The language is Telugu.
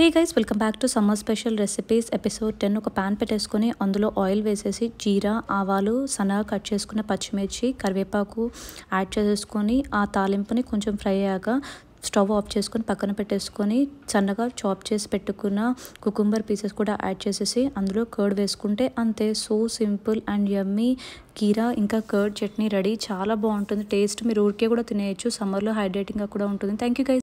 hey guys welcome back to summer special recipes episode ten ఒక ప్యాన్ పెట్టేసుకొని అందులో ఆయిల్ వేసేసి జీరా ఆవాలు సన్నగా కట్ చేసుకున్న పచ్చిమిర్చి కరివేపాకు యాడ్ చేసేసుకొని ఆ తాలింపుని కొంచెం ఫ్రై అయ్యాక స్టవ్ ఆఫ్ చేసుకొని పక్కన పెట్టేసుకొని సన్నగా చాప్ చేసి పెట్టుకున్న కుకుంబర్ పీసెస్ కూడా యాడ్ చేసేసి అందులో కర్డ్ వేసుకుంటే అంతే సో సింపుల్ అండ్ యమ్మీ కీరా ఇంకా కర్డ్ చట్నీ రెడీ చాలా బాగుంటుంది టేస్ట్ మీరు ఊరికే కూడా తినేయచ్చు సమ్మర్లో హైడ్రేటింగ్గా కూడా ఉంటుంది థ్యాంక్ యూ